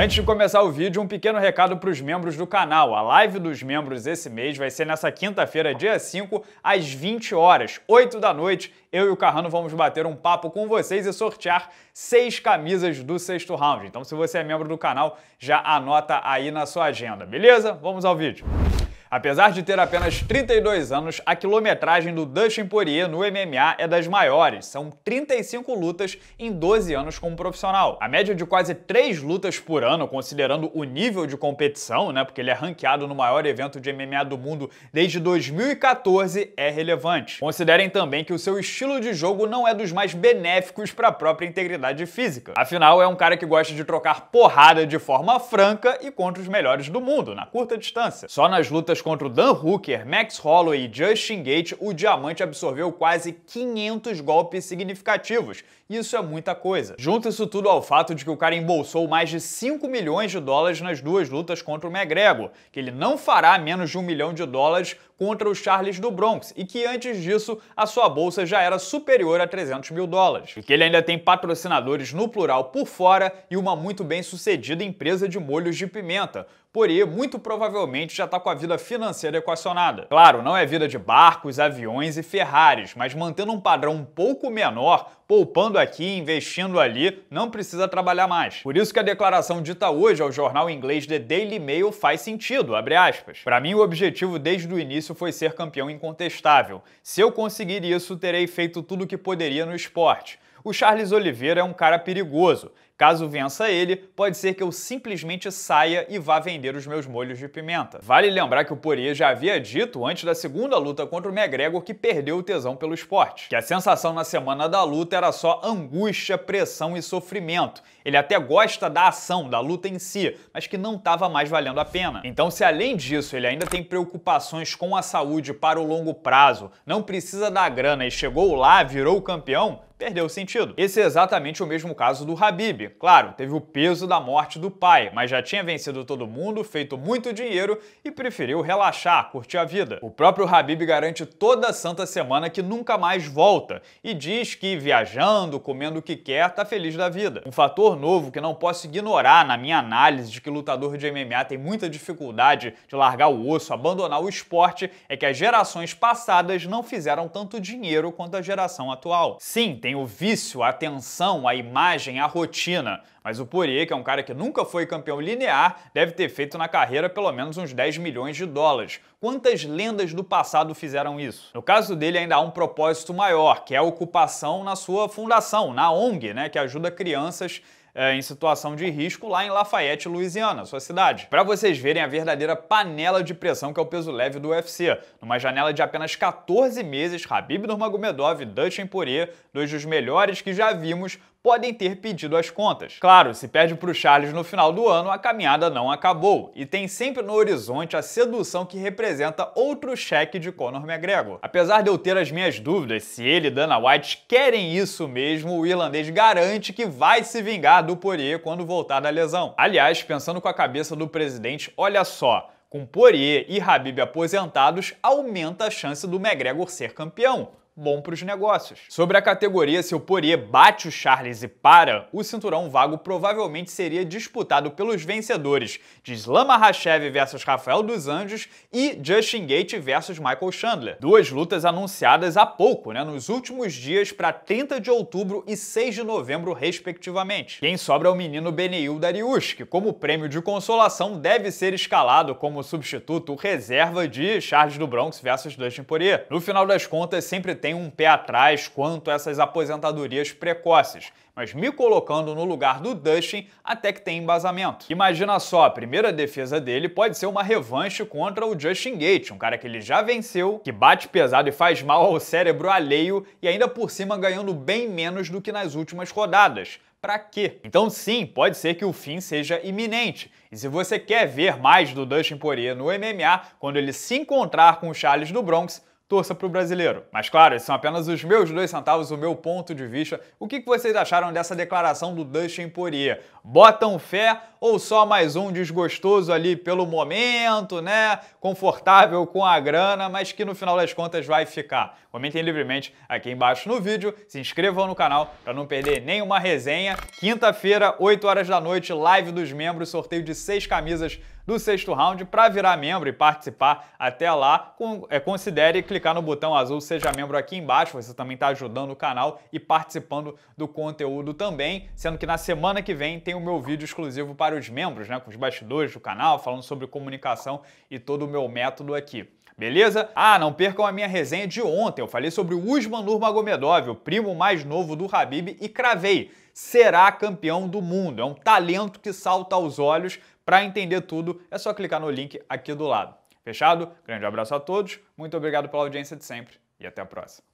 Antes de começar o vídeo, um pequeno recado para os membros do canal. A live dos membros esse mês vai ser nessa quinta-feira, dia 5, às 20 horas, 8 da noite. Eu e o Carrano vamos bater um papo com vocês e sortear seis camisas do sexto round. Então, se você é membro do canal, já anota aí na sua agenda, beleza? Vamos ao vídeo. Apesar de ter apenas 32 anos, a quilometragem do Dustin Poirier no MMA é das maiores. São 35 lutas em 12 anos como profissional. A média de quase 3 lutas por ano, considerando o nível de competição, né, porque ele é ranqueado no maior evento de MMA do mundo desde 2014, é relevante. Considerem também que o seu estilo de jogo não é dos mais benéficos para a própria integridade física. Afinal, é um cara que gosta de trocar porrada de forma franca e contra os melhores do mundo, na curta distância. Só nas lutas lutas contra o Dan Hooker, Max Holloway e Justin Gate, o diamante absorveu quase 500 golpes significativos. Isso é muita coisa. Junta isso tudo ao fato de que o cara embolsou mais de 5 milhões de dólares nas duas lutas contra o McGregor, que ele não fará menos de um milhão de dólares contra o Charles do Bronx e que antes disso a sua bolsa já era superior a 300 mil dólares. E que ele ainda tem patrocinadores no plural por fora e uma muito bem sucedida empresa de molhos de pimenta, porém muito provavelmente já está com a vida financeira equacionada. Claro, não é vida de barcos, aviões e Ferraris, mas mantendo um padrão um pouco menor, poupando aqui, investindo ali, não precisa trabalhar mais. Por isso que a declaração dita hoje ao jornal inglês The Daily Mail faz sentido, abre aspas. Para mim, o objetivo desde o início foi ser campeão incontestável. Se eu conseguir isso, terei feito tudo o que poderia no esporte. O Charles Oliveira é um cara perigoso. Caso vença ele, pode ser que eu simplesmente saia e vá vender os meus molhos de pimenta. Vale lembrar que o Poirier já havia dito antes da segunda luta contra o McGregor que perdeu o tesão pelo esporte, que a sensação na semana da luta era só angústia, pressão e sofrimento. Ele até gosta da ação, da luta em si, mas que não estava mais valendo a pena. Então, se além disso ele ainda tem preocupações com a saúde para o longo prazo, não precisa da grana e chegou lá, virou campeão, perdeu o sentido. Esse é exatamente o mesmo caso do Habib. Claro, teve o peso da morte do pai, mas já tinha vencido todo mundo, feito muito dinheiro e preferiu relaxar, curtir a vida. O próprio Habib garante toda santa semana que nunca mais volta e diz que viajando, comendo o que quer, tá feliz da vida. Um fator novo que não posso ignorar na minha análise de que lutador de MMA tem muita dificuldade de largar o osso, abandonar o esporte, é que as gerações passadas não fizeram tanto dinheiro quanto a geração atual. Sim, tem tem o vício, a atenção, a imagem, a rotina. Mas o Poirier, que é um cara que nunca foi campeão linear, deve ter feito na carreira pelo menos uns 10 milhões de dólares. Quantas lendas do passado fizeram isso? No caso dele, ainda há um propósito maior, que é a ocupação na sua fundação, na ONG, né, que ajuda crianças é, em situação de risco lá em Lafayette, Louisiana, sua cidade. Para vocês verem a verdadeira panela de pressão que é o peso leve do UFC. Numa janela de apenas 14 meses, Habib Nurmagomedov e Dustin Poirier, dois dos melhores que já vimos, podem ter pedido as contas. Claro, se perde para o Charles no final do ano, a caminhada não acabou, e tem sempre no horizonte a sedução que representa outro cheque de Conor McGregor. Apesar de eu ter as minhas dúvidas se ele e Dana White querem isso mesmo, o irlandês garante que vai se vingar do Poirier quando voltar da lesão. Aliás, pensando com a cabeça do presidente, olha só, com Poirier e Habib aposentados, aumenta a chance do McGregor ser campeão bom para os negócios. Sobre a categoria se o Poirier bate o Charles e para, o cinturão vago provavelmente seria disputado pelos vencedores de Islam Rachev versus Rafael dos Anjos e Justin Gate versus Michael Chandler. Duas lutas anunciadas há pouco, né, nos últimos dias para 30 de outubro e 6 de novembro, respectivamente. Quem sobra é o menino Beneil Dariush, que como prêmio de consolação deve ser escalado como substituto reserva de Charles do Bronx versus Dustin Poirier. No final das contas, sempre tem tem um pé atrás quanto a essas aposentadorias precoces, mas me colocando no lugar do Dustin até que tem embasamento. Imagina só, a primeira defesa dele pode ser uma revanche contra o Justin Gate, um cara que ele já venceu, que bate pesado e faz mal ao cérebro alheio e ainda por cima ganhando bem menos do que nas últimas rodadas para quê? Então sim, pode ser que o fim seja iminente. E se você quer ver mais do Dustin Poirier no MMA, quando ele se encontrar com o Charles do Bronx, torça para o brasileiro. Mas claro, esses são apenas os meus dois centavos, o meu ponto de vista. O que vocês acharam dessa declaração do Dustin Poirier? Botam fé ou só mais um desgostoso ali pelo momento, né? Confortável com a grana, mas que no final das contas vai ficar? Comentem livremente aqui embaixo no vídeo, se inscrevam no canal para não perder nenhuma resenha. Quinta-feira, 8 horas da noite, live dos membros, sorteio de seis camisas do sexto round. Para virar membro e participar até lá, é, considere clicar no botão azul Seja Membro aqui embaixo. Você também está ajudando o canal e participando do conteúdo também. Sendo que na semana que vem tem o meu vídeo exclusivo para os membros, né, com os bastidores do canal, falando sobre comunicação e todo o meu método aqui beleza? Ah, não percam a minha resenha de ontem. Eu falei sobre o Usman Nurmagomedov, o primo mais novo do Habib, e cravei. Será campeão do mundo. É um talento que salta aos olhos para entender tudo, é só clicar no link aqui do lado. Fechado? Grande abraço a todos, muito obrigado pela audiência de sempre e até a próxima.